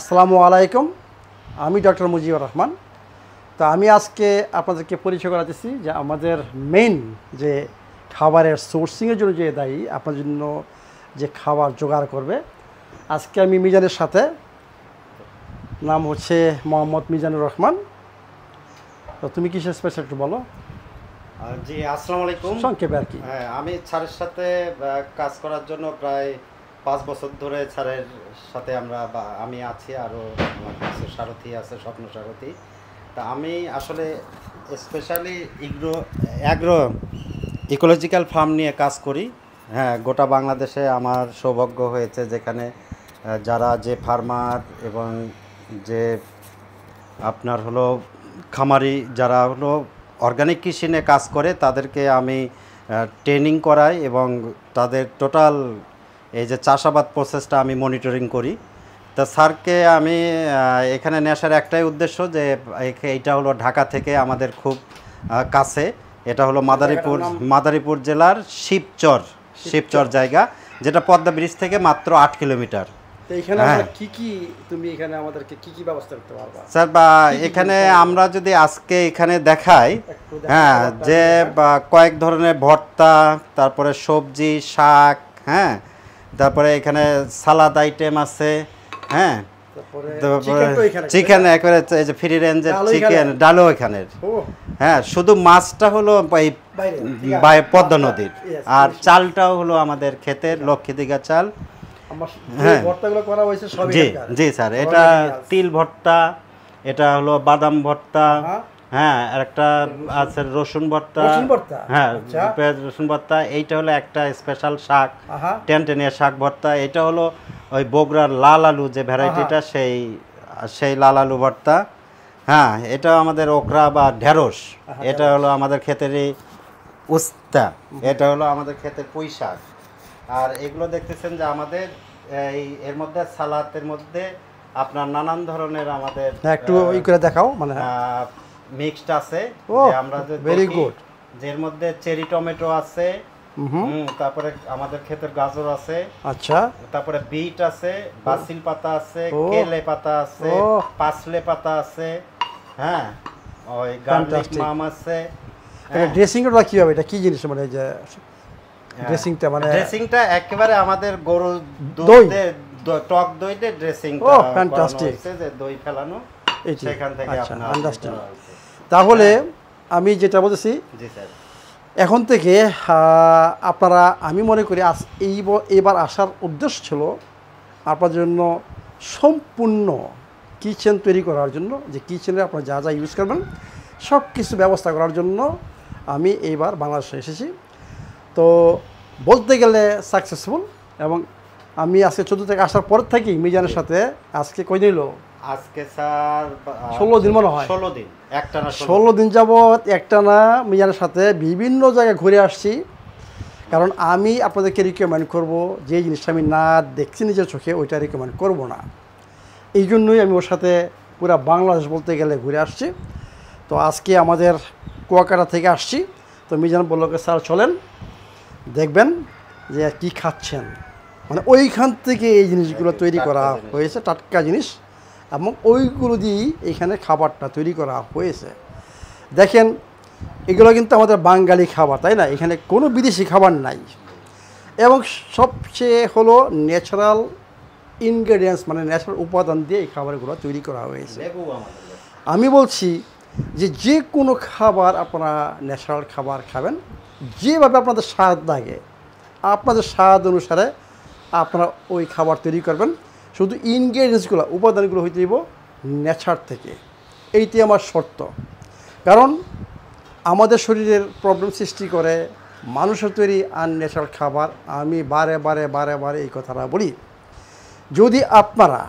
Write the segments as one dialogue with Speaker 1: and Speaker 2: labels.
Speaker 1: আসসালামু আলাইকুম আমি ডক্টর মুজিবুর রহমান তো আমি আজকে আপনাদেরকে পরিচয় করাতেছি যে আমাদের মেইন যে খাবারের সোর্সিংয়ের জন্য যে দায়ী আপনার জন্য যে খাবার জোগাড় করবে আজকে আমি মিজানের সাথে নাম হচ্ছে মোহাম্মদ মিজানুর রহমান তো তুমি কিসের স্পেশাল একটু বলো
Speaker 2: জি আসসালামু আলাইকুম সংক্ষেপে আর কি হ্যাঁ আমি স্যারের সাথে কাজ করার জন্য প্রায় পাঁচ বছর ধরে স্যারের সাথে আমরা বা আমি আছি আরও কিছু সারথি আছে স্বপ্ন সারথী তা আমি আসলে স্পেশালি ইগ্রো অ্যাগ্রো ইকোলজিক্যাল ফার্ম নিয়ে কাজ করি হ্যাঁ গোটা বাংলাদেশে আমার সৌভাগ্য হয়েছে যেখানে যারা যে ফার্মার এবং যে আপনার হলো খামারি যারা হলো অর্গানিক কৃষি নিয়ে কাজ করে তাদেরকে আমি ট্রেনিং করাই এবং তাদের টোটাল এই যে চাষাবাদ প্রসেসটা আমি মনিটরিং করি তা স্যারকে আমি এখানে নেশার একটাই উদ্দেশ্য যে এইটা হলো ঢাকা থেকে আমাদের খুব কাছে এটা হলো মাদারীপুর মাদারীপুর জেলার শিবচর শিবচর জায়গা যেটা পদ্মা ব্রিজ থেকে মাত্র আট কিলোমিটার এখানে আমরা যদি আজকে এখানে দেখাই হ্যাঁ যে কয়েক ধরনের ভর্তা তারপরে সবজি শাক হ্যাঁ তারপরে এখানে সালাদ আইটেম আছে হ্যাঁ চিকেন একেবারে এই যে ফ্রি রেঞ্জের চিকেন ডালও এখানের হ্যাঁ শুধু মাছটা হলো এই পদ্ম নদীর আর চালটাও হলো আমাদের ক্ষেতের লক্ষ্মী লক্ষ্মীদিঘা চাল হ্যাঁ জি জি স্যার এটা তিল ভর্তা এটা হলো বাদাম ভর্তা হ্যাঁ। হ্যাঁ আর একটা আছে রসুন ভর্তা রসুন ভর্তা হ্যাঁ আচ্ছা। পেঁয়াজ রসুন ভর্তা এইটা হলো একটা স্পেশাল শাক টেনটেনিয়া শাক ভর্তা এটা হলো ওই বগুড়ার লাল আলু যে ভ্যারাইটিটা সেই সেই লাল আলু ভর্তা হ্যাঁ এটা আমাদের ওকরা বা ঢেঁড়স এটা হলো আমাদের ক্ষেতেরই উস্তা এটা হলো আমাদের ক্ষেতের পুঁই শাক আর এগুলো দেখতেছেন যে আমাদের এই এর মধ্যে সালাতের মধ্যে আপনার নানান ধরনের আমাদের হ্যাঁ, একটু ওই করে দেখাও মানে মিক্সড আছে যে আমরা যে ভেরি গুড এর মধ্যে চেরি টমেটো আছে হুম তারপরে আমাদের ক্ষেতের গাজর আছে আচ্ছা তারপরে বিট আছে বাসিল পাতা আছে কেলে পাতা আছে পাসলে পাতা আছে হ্যাঁ ওই গার্লিক মাম আছে ড্রেসিং
Speaker 1: এর কি হবে এটা কি জিনিস মানে যে
Speaker 2: ড্রেসিংটা হ্যাঁ। মানে ড্রেসিংটা একেবারে আমাদের গরু দই টক দইতে ও ফ্যান্টাস্টিক যে দই ফেলানো সেখান থেকে আচ্ছা, আপনারা আন্ডারস্ট্যান্ড
Speaker 1: তাহলে হ্যাঁ। আমি যেটা বলতেছি এখন থেকে আপনারা আমি মনে করি আজ এই এবার আসার উদ্দেশ্য ছিল আপনার জন্য সম্পূর্ণ কিচেন তৈরি করার জন্য যে কিচেনে আপনারা যা যা ইউজ করবেন সব কিছু ব্যবস্থা করার জন্য আমি এইবার বাংলাদেশে এসেছি তো বলতে গেলে সাকসেসফুল এবং আমি আজকে চোদ্দ থেকে আসার পর থেকেই মিজানের সাথে আজকে কই নিল
Speaker 2: আজকে স্যার ষোলো দিন মনে হয় ষোলো দিন একটানা ষোলো
Speaker 1: দিন যাবৎ একটানা মিজানের সাথে বিভিন্ন জায়গায় ঘুরে আসছি কারণ আমি আপনাদেরকে রিকমেন্ড করব যে জিনিসটা আমি না দেখছি নিজের চোখে ওইটা রিকমেন্ড করব না এই জন্যই আমি ওর সাথে পুরা বাংলাদেশ বলতে গেলে ঘুরে আসছি তো আজকে আমাদের কুয়াকাটা থেকে আসছি তো মিজান বললো স্যার চলেন দেখবেন যে কি খাচ্ছেন মানে ওইখান থেকে এই জিনিসগুলো তৈরি করা হয়েছে টাটকা জিনিস এবং ওইগুলো দিয়েই এখানে খাবারটা তৈরি করা হয়েছে দেখেন এগুলো কিন্তু আমাদের বাঙালি খাবার তাই না এখানে কোনো বিদেশি খাবার নাই এবং সবচেয়ে হলো ন্যাচারাল ইনগ্রেডিয়েন্টস মানে ন্যাচারাল উপাদান দিয়ে এই খাবারগুলো তৈরি করা হয়েছে আমি বলছি যে যে কোনো খাবার আপনারা ন্যাচারাল খাবার খাবেন যেভাবে আপনাদের স্বাদ লাগে আপনাদের স্বাদ অনুসারে আপনারা ওই খাবার তৈরি করবেন শুধু ইনগ্রেডিয়েন্টসগুলো উপাদানগুলো হইতে দিব নেচার থেকে এইটি আমার শর্ত কারণ আমাদের শরীরের প্রবলেম সৃষ্টি করে মানুষের তৈরি আনন্যাচারাল খাবার আমি বারে বারে বারে বারে এই কথাটা বলি যদি আপনারা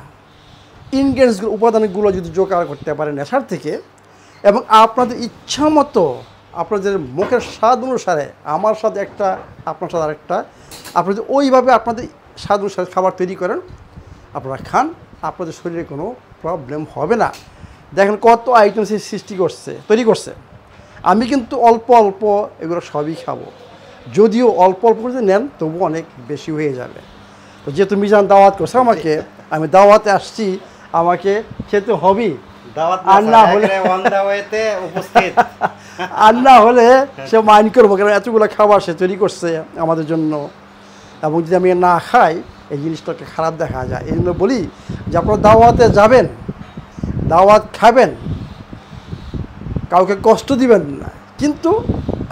Speaker 1: ইনগ্রেডিয়েন্টসগুলো উপাদানগুলো যদি জোগাড় করতে পারেন নেচার থেকে এবং আপনাদের ইচ্ছা মতো আপনাদের মুখের স্বাদ অনুসারে আমার সাথে একটা আপনার সাথে আরেকটা যদি ওইভাবে আপনাদের স্বাদ অনুসারে খাবার তৈরি করেন আপনারা খান আপনাদের শরীরে কোনো প্রবলেম হবে না দেখেন কত আইটেম সে সৃষ্টি করছে তৈরি করছে আমি কিন্তু অল্প অল্প এগুলো সবই খাবো যদিও অল্প অল্প করে নেন তবু অনেক বেশি হয়ে যাবে তো যেহেতু মিজান দাওয়াত করছে আমাকে আমি দাওয়াতে আসছি আমাকে খেতে হবেই আর না হলে আর না হলে সে মাইন্ড করবো কেন এতগুলো খাবার সে তৈরি করছে আমাদের জন্য এবং যদি আমি না খাই এই জিনিসটাকে খারাপ দেখা যায় এই জন্য বলি যে আপনারা দাওয়াতে যাবেন দাওয়াত খাবেন কাউকে কষ্ট দিবেন না কিন্তু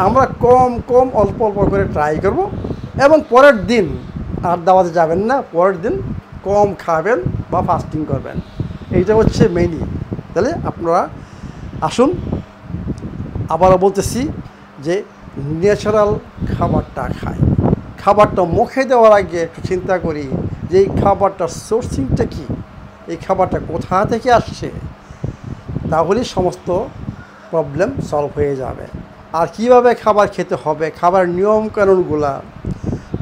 Speaker 1: আমরা কম কম অল্প অল্প করে ট্রাই করব এবং পরের দিন আর দাওয়াতে যাবেন না পরের দিন কম খাবেন বা ফাস্টিং করবেন এইটা হচ্ছে মেইনই তাহলে আপনারা আসুন আবারও বলতেছি যে ন্যাচারাল খাবারটা খায় খাবারটা মুখে দেওয়ার আগে একটু চিন্তা করি যে এই খাবারটার সোর্সিংটা কী এই খাবারটা কোথা থেকে আসছে তাহলে সমস্ত প্রবলেম সলভ হয়ে যাবে আর কিভাবে খাবার খেতে হবে খাবার নিয়মকানুনগুলা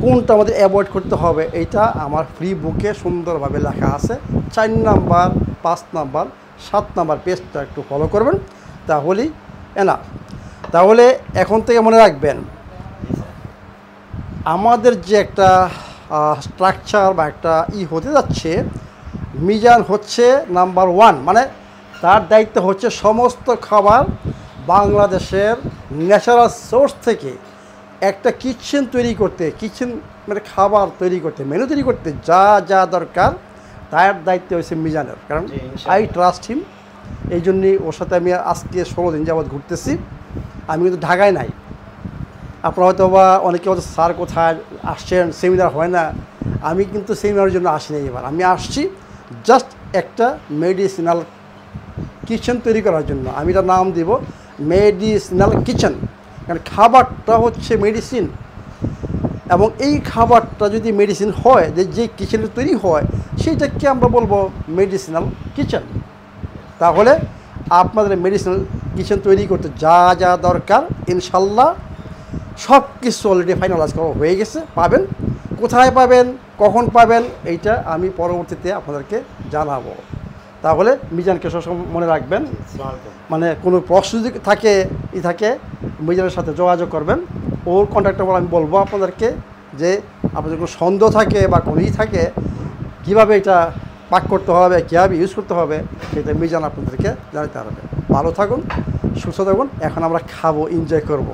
Speaker 1: কোনটা আমাদের অ্যাভয়েড করতে হবে এটা আমার ফ্রি বুকে সুন্দরভাবে লেখা আছে চার নাম্বার পাঁচ নাম্বার সাত নাম্বার পেজটা একটু ফলো করবেন তাহলেই এনা তাহলে এখন থেকে মনে রাখবেন আমাদের যে একটা স্ট্রাকচার বা একটা ই হতে যাচ্ছে মিজান হচ্ছে নাম্বার ওয়ান মানে তার দায়িত্ব হচ্ছে সমস্ত খাবার বাংলাদেশের ন্যাচারাল সোর্স থেকে একটা কিচেন তৈরি করতে কিচেন মানে খাবার তৈরি করতে মেনু তৈরি করতে যা যা দরকার তার দায়িত্ব হয়েছে মিজানের কারণ আই ট্রাস্ট হিম এই জন্যে ওর সাথে আমি আজকে ষোলো দিন যাবৎ ঘুরতেছি আমি কিন্তু ঢাকায় নাই আপনারা হয়তো বা অনেকে হয়তো স্যার কোথায় আসছেন সেমিনার হয় না আমি কিন্তু সেমিনারের জন্য আসিনি এবার আমি আসছি জাস্ট একটা মেডিসিনাল কিচেন তৈরি করার জন্য আমি তার নাম দেব মেডিসিনাল কিচেন কারণ খাবারটা হচ্ছে মেডিসিন এবং এই খাবারটা যদি মেডিসিন হয় যে যে কিচেনে তৈরি হয় সেইটাকে আমরা বলবো মেডিসিনাল কিচেন তাহলে আপনাদের মেডিসিনাল কিচেন তৈরি করতে যা যা দরকার ইনশাল্লাহ সব কিছু অলরেডি ফাইনালাইজ করা হয়ে গেছে পাবেন কোথায় পাবেন কখন পাবেন এইটা আমি পরবর্তীতে আপনাদেরকে জানাবো তাহলে মিজানকে সবসময় মনে রাখবেন মানে কোনো প্রশ্ন যদি থাকে ই থাকে মিজানের সাথে যোগাযোগ করবেন ওর কন্ট্যাক্ট নাম্বার আমি বলবো আপনাদেরকে যে আপনাদের কোনো সন্দেহ থাকে বা কোনো ই থাকে কীভাবে এটা পাক করতে হবে কীভাবে ইউজ করতে হবে সেটা মিজান আপনাদেরকে জানাতে পারবে ভালো থাকুন সুস্থ থাকুন এখন আমরা খাবো এনজয় করবো